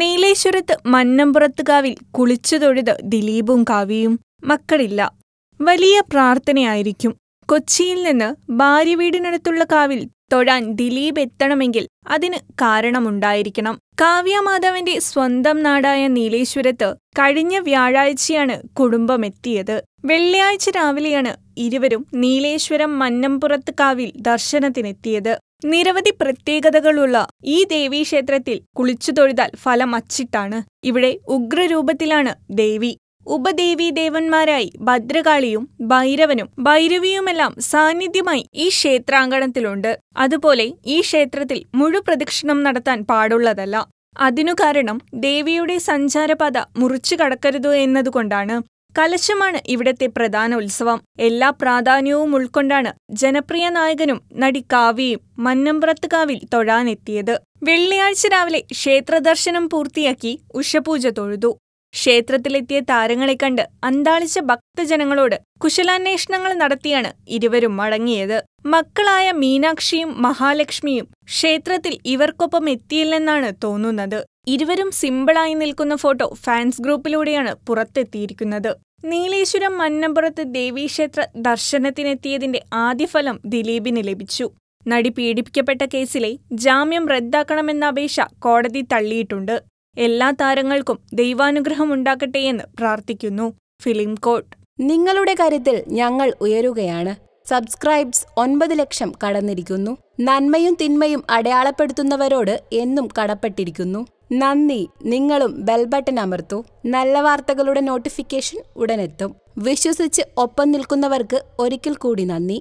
നീലേശ്വരത്ത് മന്നമ്പുറത്തുകാവിൽ കുളിച്ചുതൊഴുത് ദിലീപും കാവ്യയും മക്കളില്ല വലിയ പ്രാർത്ഥനയായിരിക്കും കൊച്ചിയിൽ നിന്ന് ഭാര്യ വീടിനടുത്തുള്ള കാവിൽ തൊഴാൻ ദിലീപ് എത്തണമെങ്കിൽ അതിന് കാരണമുണ്ടായിരിക്കണം കാവ്യമാധവന്റെ സ്വന്തം നാടായ നീലേശ്വരത്ത് കഴിഞ്ഞ വ്യാഴാഴ്ചയാണ് കുടുംബമെത്തിയത് വെള്ളിയാഴ്ച രാവിലെയാണ് ഇരുവരും നീലേശ്വരം മന്നംപുറത്ത് കാവിൽ ദർശനത്തിനെത്തിയത് നിരവധി പ്രത്യേകതകളുള്ള ഈ ദേവീക്ഷേത്രത്തിൽ കുളിച്ചു തൊഴുതാൽ ഫലം അച്ചിട്ടാണ് ഇവിടെ ഉഗ്രരൂപത്തിലാണ് ദേവി ഉപദേവീ ദേവന്മാരായി ഭദ്രകാളിയും ഭൈരവനും ഭൈരവിയുമെല്ലാം സാന്നിധ്യമായി ഈ ക്ഷേത്രാങ്കണത്തിലുണ്ട് അതുപോലെ ഈ ക്ഷേത്രത്തിൽ മുഴുപ്രദക്ഷിണം നടത്താൻ പാടുള്ളതല്ല അതിനു കാരണം ദേവിയുടെ സഞ്ചാരപാത മുറിച്ചു കടക്കരുത് എന്നതുകൊണ്ടാണ് കലശമാണ് ഇവിടത്തെ പ്രധാന ഉത്സവം എല്ലാ പ്രാധാന്യവും ഉൾക്കൊണ്ടാണ് ജനപ്രിയ നായകനും നടി കാവ്യയും മന്നമ്പ്രത്ത് കാവിൽ തൊഴാനെത്തിയത് വെള്ളിയാഴ്ച രാവിലെ ക്ഷേത്രദർശനം പൂർത്തിയാക്കി ഉഷപൂജ തൊഴുതു ക്ഷേത്രത്തിലെത്തിയ താരങ്ങളെ കണ്ട് അന്താളിച്ച ഭക്തജനങ്ങളോട് കുശലാന്വേഷണങ്ങൾ നടത്തിയാണ് ഇരുവരും മടങ്ങിയത് മക്കളായ മീനാക്ഷിയും മഹാലക്ഷ്മിയും ക്ഷേത്രത്തിൽ ഇവർക്കൊപ്പം എത്തിയില്ലെന്നാണ് തോന്നുന്നത് ഇരുവരും സിമ്പിളായി നിൽക്കുന്ന ഫോട്ടോ ഫാൻസ് ഗ്രൂപ്പിലൂടെയാണ് പുറത്തെത്തിയിരിക്കുന്നത് നീലേശ്വരം മന്നപ്പുറത്ത് ദേവീക്ഷേത്ര ദർശനത്തിനെത്തിയതിന്റെ ആദ്യഫലം ദിലീപിന് ലഭിച്ചു നടി പീഡിപ്പിക്കപ്പെട്ട കേസിലെ ജാമ്യം റദ്ദാക്കണമെന്ന അപേക്ഷ കോടതി തള്ളിയിട്ടുണ്ട് എല്ലാ താരങ്ങൾക്കും ദൈവാനുഗ്രഹം ഉണ്ടാക്കട്ടെയെന്ന് പ്രാർത്ഥിക്കുന്നു ഫിലിം കോട്ട് നിങ്ങളുടെ കാര്യത്തിൽ ഞങ്ങൾ ഉയരുകയാണ് സബ്സ്ക്രൈബ്സ് ഒൻപത് ലക്ഷം കടന്നിരിക്കുന്നു നന്മയും തിന്മയും അടയാളപ്പെടുത്തുന്നവരോട് എന്നും കടപ്പെട്ടിരിക്കുന്നു നന്ദി നിങ്ങളും ബെൽ ബട്ടൺ നല്ല വാർത്തകളുടെ നോട്ടിഫിക്കേഷൻ ഉടനെത്തും വിശ്വസിച്ച് ഒപ്പം നിൽക്കുന്നവർക്ക് ഒരിക്കൽ കൂടി നന്ദി